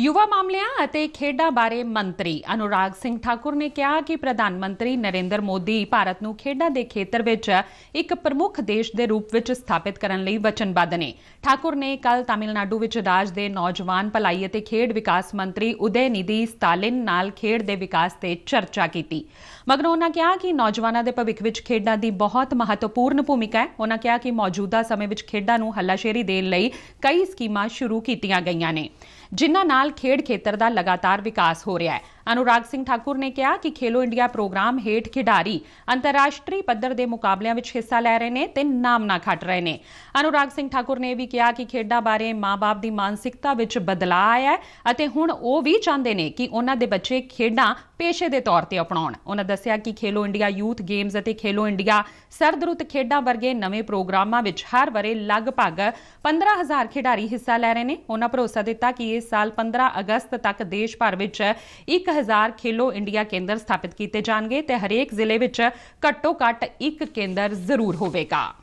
ਯੁਵਾ ਮਾਮਲਿਆਂ ਅਤੇ ਖੇਡਾਂ ਬਾਰੇ ਮੰਤਰੀ ਅਨੁਰਾਗ ਸਿੰਘ ਠਾਕੁਰ ਨੇ ਕਿਹਾ ਕਿ ਪ੍ਰਧਾਨ ਮੰਤਰੀ ਨਰਿੰਦਰ ਮੋਦੀ ਭਾਰਤ ਨੂੰ ਖੇਡਾਂ ਦੇ ਖੇਤਰ ਵਿੱਚ ਇੱਕ ਪ੍ਰਮੁੱਖ ਦੇਸ਼ ਦੇ ਰੂਪ ਵਿੱਚ ਸਥਾਪਿਤ ਕਰਨ ਲਈ ਵਚਨਬੱਧ ਨੇ ਠਾਕੁਰ ਨੇ ਕੱਲ ਤਾਮਿਲਨਾਡੂ ਵਿੱਚ ਰਾਜ ਦੇ ਨੌਜਵਾਨ ਭਲਾਈ ਅਤੇ ਖੇਡ ਵਿਕਾਸ ਮੰਤਰੀ ਉਦੈ ਨਿਧੀ ਸਟਾਲਿਨ ਨਾਲ ਖੇਡ ਦੇ ਵਿਕਾਸ ਤੇ ਚਰਚਾ ਕੀਤੀ ਮਗਰੋਂ ਉਹਨਾਂ ਕਿਹਾ ਕਿ ਨੌਜਵਾਨਾਂ ਦੇ ਭਵਿੱਖ ਵਿੱਚ ਖੇਡਾਂ ਦੀ ਬਹੁਤ ਮਹੱਤਵਪੂਰਨ ਭੂਮਿਕਾ ਹੈ ਉਹਨਾਂ ਕਿਹਾ ਕਿ ਮੌਜੂਦਾ ਸਮੇਂ ਵਿੱਚ ਖੇਡਾਂ ਨੂੰ ਹੱਲਾਸ਼ੇਰੀ ਦੇਣ ਲਈ ਕਈ ਸਕੀਮਾਂ ਸ਼ੁਰੂ ਕੀਤੀਆਂ ਗਈਆਂ ਨੇ ਜਿਨ੍ਹਾਂ ਨਾਲ ਖੇਡ ਖੇਤਰ ਦਾ ਲਗਾਤਾਰ ਵਿਕਾਸ ਹੋ ਰਿਹਾ ਹੈ ਅਨੁਰਾਗ ਸਿੰਘ ਠਾਕੁਰ ਨੇ ਕਿਹਾ ਕਿ ਖੇਲੋ ਇੰਡੀਆ ਪ੍ਰੋਗਰਾਮ ਹੇਠ ਖਿਡਾਰੀ ਅੰਤਰਰਾਸ਼ਟਰੀ ਪੱਧਰ ਦੇ ਮੁਕਾਬਲਿਆਂ ਵਿੱਚ ਹਿੱਸਾ ਲੈ ਰਹੇ ਨੇ ਤੇ ਨਾਮਨਾ ਖੱਟ ਰਹੇ ਨੇ ਅਨੁਰਾਗ ਸਿੰਘ ਠਾਕੁਰ ਨੇ ਵੀ ਕਿਹਾ ਕਿ ਖੇਡਾਂ ਬਾਰੇ ਮਾਪੇ ਦੀ ਮਾਨਸਿਕਤਾ ਵਿੱਚ ਬਦਲਾਅ ਆਇਆ ਹੈ ਅਤੇ ਹੁਣ ਉਹ ਵੀ ਚਾਹੁੰਦੇ ਨੇ ਕਿ ਉਹਨਾਂ ਦੇ ਬੱਚੇ ਖੇਡਾਂ ਪੇਸ਼ੇ ਦੇ ਤੌਰ ਤੇ ਅਪਣਾਉਣ ਉਹਨਾਂ ਦੱਸਿਆ ਕਿ ਖੇਲੋ ਇੰਡੀਆ ਯੂਥ ਗੇਮਸ ਅਤੇ ਖੇਲੋ ਇੰਡੀਆ ਸਰਦਰੁੱਤ ਖੇਡਾਂ ਵਰਗੇ ਨਵੇਂ ਪ੍ਰੋਗਰਾਮਾਂ ਵਿੱਚ ਹਰ ਵਰੇ ਲਗਭਗ 15000 ਖਿਡਾਰੀ ਹਿੱਸਾ ਲੈ ਰਹੇ ਨੇ ਉਹਨਾਂ ਭਰੋਸਾ ਦਿੱਤਾ ਕਿ ਇਸ ਸਾਲ 15 ਅਗਸਤ ਤੱਕ ਦੇਸ਼ ਭਰ ਵਿੱਚ 1000 2000 ਖੇਲੋ ਇੰਡੀਆ ਕੇਂਦਰ ਸਥਾਪਿਤ ਕੀਤੇ ਜਾਣਗੇ ਤੇ ਹਰੇਕ ਜ਼ਿਲ੍ਹੇ ਵਿੱਚ ਘੱਟੋ ਘੱਟ ਇੱਕ ਕੇਂਦਰ ਜ਼ਰੂਰ ਹੋਵੇਗਾ